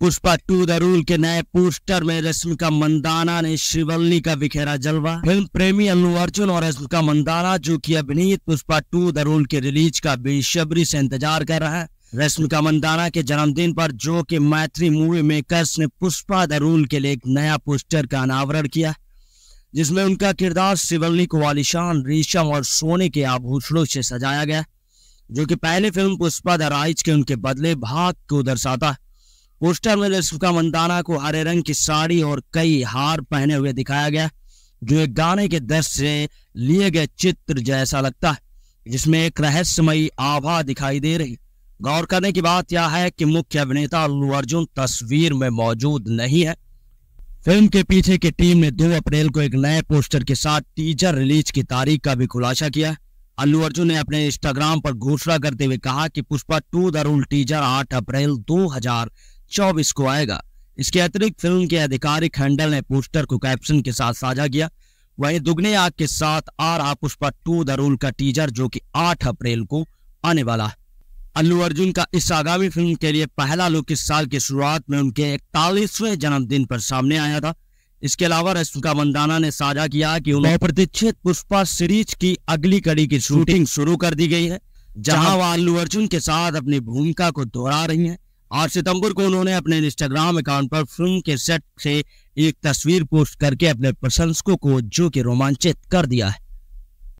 Pushpa two the rule के नए poster में रश्मिका मंदाना ने शिवलनी का बिखेरा जलवा फिल्म प्रेमी अल्लू अर्जुन और रश्मिका मंदाना जो की अभिनीत पुष्पा टू द रूल के रिलीज का बेशबरी से इंतजार कर रहा है रश्मिका मंदाना के जन्मदिन पर जो के मैत्री मूवी मेकर्स ने पुष्पा द रूल के लिए एक नया पोस्टर का अनावरण किया जिसमें उनका किरदार शिवल्ली को आलिशान रेशम और सोने के आभूषणों से सजाया गया जो कि पहले फिल्म पुष्पा द राइज के उनके बदले भाग को दर्शाता है पोस्टर में लेसुका मंदाना को हरे रंग की साड़ी और कई हार पहने हुए दिखाया गया जो एक गाने के दृश्य से लिए गए चित्र जैसा लगता है जिसमें एक रहस्यमयी आभा दिखाई दे रही गौर करने की बात यह है कि मुख्य अभिनेता अल्लू अर्जुन तस्वीर में मौजूद नहीं है फिल्म के पीछे की टीम ने दो अप्रैल को एक नए पोस्टर के साथ टीजर रिलीज की तारीख का भी खुलासा किया अल्लू अर्जुन ने अपने इंस्टाग्राम पर घोषणा करते हुए कहा कि Pushpa two the rule teaser आठ अप्रैल दो हजार चौबीस को आएगा इसके अतिरिक्त फिल्म के आधिकारिक हैंडल ने पोस्टर को कैप्शन के साथ साझा किया वहीं दुगने आग के साथ आ पुष्पा टू द रूल का टीजर जो कि 8 अप्रैल को आने वाला है अल्लू अर्जुन का इस आगामी फिल्म के लिए पहला लुक इस साल की शुरुआत में उनके इकतालीसवें जन्मदिन पर सामने आया था इसके अलावा रश्मिका मंदाना ने साझा किया कि उन्हें प्रतीक्षित पुष्पा सीरीज की अगली कड़ी की शूटिंग शुरू कर दी गई है जहां वह अल्लू अर्जुन के साथ अपनी भूमिका को दोहरा रही हैं आठ सितंबर को उन्होंने अपने इंस्टाग्राम अकाउंट पर फिल्म के सेट से एक तस्वीर पोस्ट करके अपने प्रशंसकों को जो कि रोमांचित कर दिया है